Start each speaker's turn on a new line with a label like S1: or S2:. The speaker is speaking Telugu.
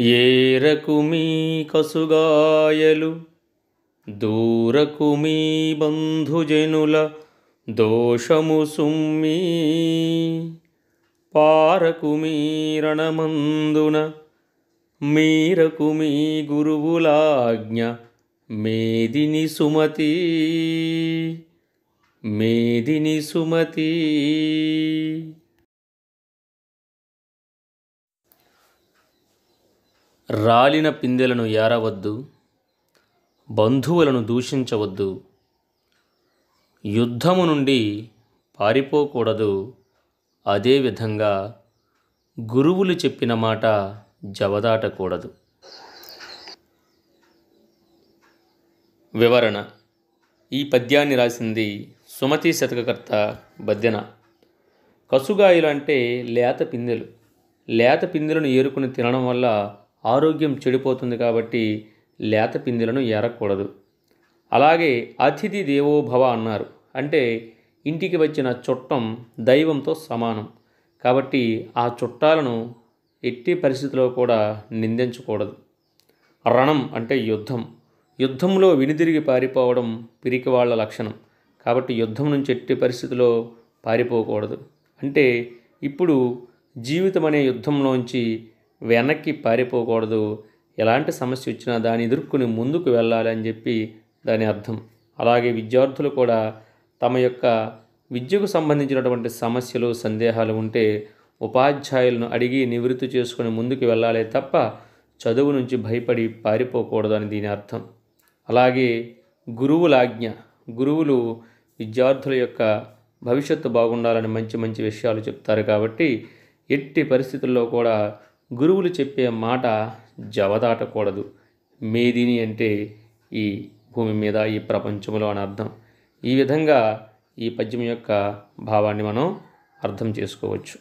S1: येरकुमी कसुगायलु दूरकुमी बन्धुजनुल दोषमुसुम्मी सुम्मी पारकुमीरणमन्धुन मीरकुमी गुरुलाज्ञ
S2: मेदिनि सुमती मेदिनि सुमती
S1: రాలిన పిందెలను ఏరవద్దు బంధువులను దూషించవద్దు యుద్ధము నుండి పారిపోకూడదు అదేవిధంగా గురువులు చెప్పిన మాట జవదాటకూడదు వివరణ ఈ పద్యాన్ని రాసింది సుమతి శతకకర్త బద్యన కసుగాయలు అంటే లేత పిందెలు లేత పిందెలను ఏరుకుని తినడం వల్ల ఆరోగ్యం చెడిపోతుంది కాబట్టి లేత పిందెలను ఏరకూడదు అలాగే అతిథి దేవోభవ అన్నారు అంటే ఇంటికి వచ్చిన చుట్టం దైవంతో సమానం కాబట్టి ఆ చుట్టాలను ఎట్టి పరిస్థితిలో కూడా నిందించకూడదు రణం అంటే యుద్ధం యుద్ధంలో వినిదిరిగి పారిపోవడం పిరికి వాళ్ళ లక్షణం కాబట్టి యుద్ధం నుంచి ఎట్టి పరిస్థితిలో పారిపోకూడదు అంటే ఇప్పుడు జీవితం అనే యుద్ధంలోంచి వెనక్కి పారిపోకూడదు ఎలాంటి సమస్య వచ్చినా దాన్ని ఎదుర్కొని ముందుకు వెళ్ళాలి అని చెప్పి దాని అర్థం అలాగే విద్యార్థులు కూడా తమ యొక్క విద్యకు సంబంధించినటువంటి సమస్యలు సందేహాలు ఉంటే ఉపాధ్యాయులను అడిగి నివృత్తి చేసుకుని ముందుకు వెళ్ళాలి తప్ప చదువు నుంచి భయపడి పారిపోకూడదు అని దీని అర్థం అలాగే గురువుల ఆజ్ఞ గురువులు విద్యార్థుల యొక్క భవిష్యత్తు బాగుండాలని మంచి మంచి విషయాలు చెప్తారు కాబట్టి ఎట్టి పరిస్థితుల్లో కూడా గురువులు చెప్పే మాట జవదాటకూడదు మేదిని అంటే ఈ భూమి మీద ఈ ప్రపంచంలో అని అర్థం ఈ విధంగా ఈ పద్యం యొక్క
S2: భావాన్ని మనం అర్థం చేసుకోవచ్చు